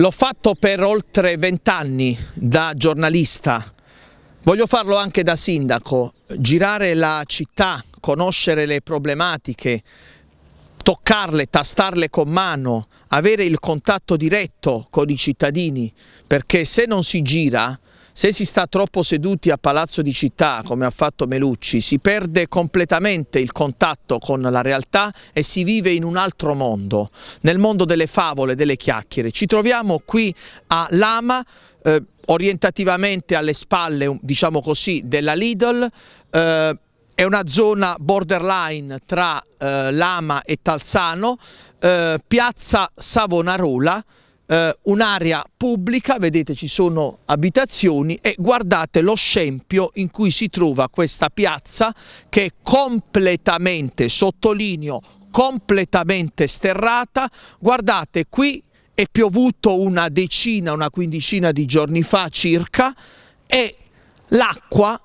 L'ho fatto per oltre vent'anni da giornalista, voglio farlo anche da sindaco, girare la città, conoscere le problematiche, toccarle, tastarle con mano, avere il contatto diretto con i cittadini, perché se non si gira se si sta troppo seduti a Palazzo di Città, come ha fatto Melucci, si perde completamente il contatto con la realtà e si vive in un altro mondo, nel mondo delle favole, delle chiacchiere. Ci troviamo qui a Lama, eh, orientativamente alle spalle, diciamo così, della Lidl, eh, è una zona borderline tra eh, Lama e Talzano, eh, piazza Savonarola, eh, un'area pubblica, vedete ci sono abitazioni e guardate lo scempio in cui si trova questa piazza che è completamente, sottolineo, completamente sterrata. Guardate qui è piovuto una decina, una quindicina di giorni fa circa e l'acqua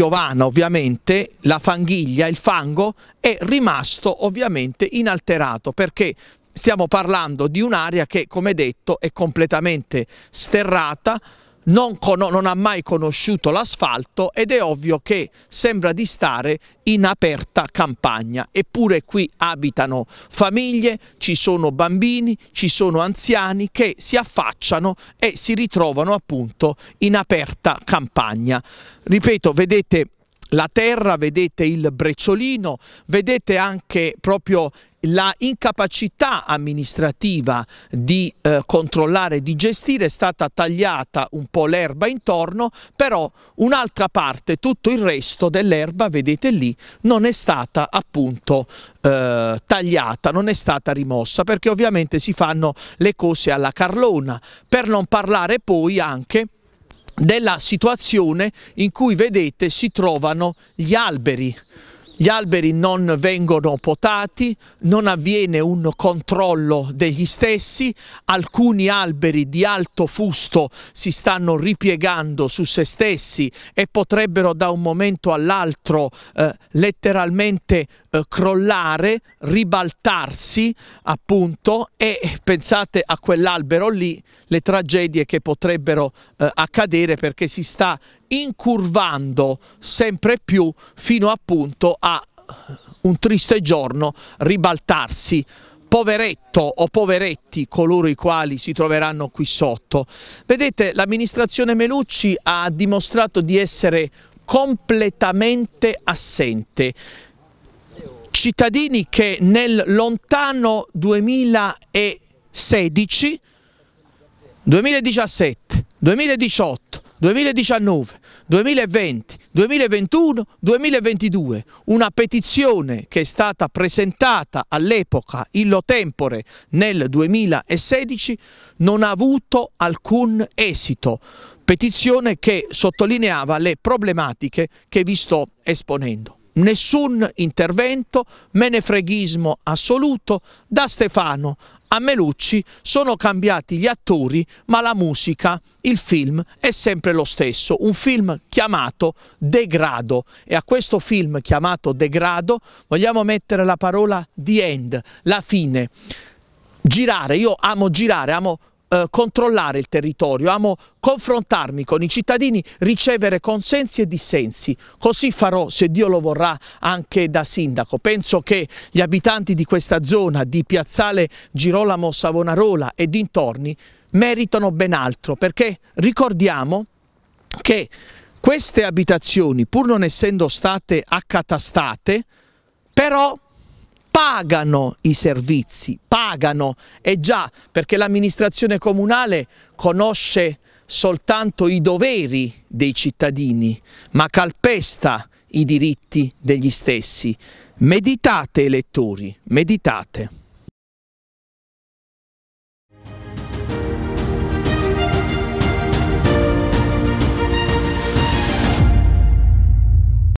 piovana ovviamente la fanghiglia, il fango è rimasto ovviamente inalterato perché stiamo parlando di un'area che come detto è completamente sterrata, non, non ha mai conosciuto l'asfalto ed è ovvio che sembra di stare in aperta campagna, eppure qui abitano famiglie, ci sono bambini, ci sono anziani che si affacciano e si ritrovano appunto in aperta campagna. Ripeto, vedete la terra, vedete il brecciolino, vedete anche proprio la incapacità amministrativa di eh, controllare di gestire è stata tagliata un po' l'erba intorno, però un'altra parte, tutto il resto dell'erba, vedete lì, non è stata appunto eh, tagliata, non è stata rimossa, perché ovviamente si fanno le cose alla carlona, per non parlare poi anche della situazione in cui vedete si trovano gli alberi gli alberi non vengono potati, non avviene un controllo degli stessi, alcuni alberi di alto fusto si stanno ripiegando su se stessi e potrebbero da un momento all'altro eh, letteralmente eh, crollare, ribaltarsi appunto e pensate a quell'albero lì, le tragedie che potrebbero eh, accadere perché si sta incurvando sempre più fino appunto a un triste giorno ribaltarsi poveretto o poveretti coloro i quali si troveranno qui sotto. Vedete, l'amministrazione Melucci ha dimostrato di essere completamente assente. Cittadini che nel lontano 2016, 2017, 2018, 2019, 2020, 2021-2022, una petizione che è stata presentata all'epoca illo tempore nel 2016 non ha avuto alcun esito, petizione che sottolineava le problematiche che vi sto esponendo nessun intervento, menefreghismo assoluto da Stefano a Melucci sono cambiati gli attori, ma la musica, il film è sempre lo stesso, un film chiamato Degrado e a questo film chiamato Degrado vogliamo mettere la parola the end, la fine. Girare, io amo girare, amo eh, controllare il territorio, amo confrontarmi con i cittadini, ricevere consensi e dissensi. Così farò, se Dio lo vorrà, anche da sindaco. Penso che gli abitanti di questa zona, di Piazzale Girolamo Savonarola e dintorni, meritano ben altro, perché ricordiamo che queste abitazioni, pur non essendo state accatastate, però pagano i servizi, pagano, e già perché l'amministrazione comunale conosce soltanto i doveri dei cittadini, ma calpesta i diritti degli stessi. Meditate, elettori, meditate.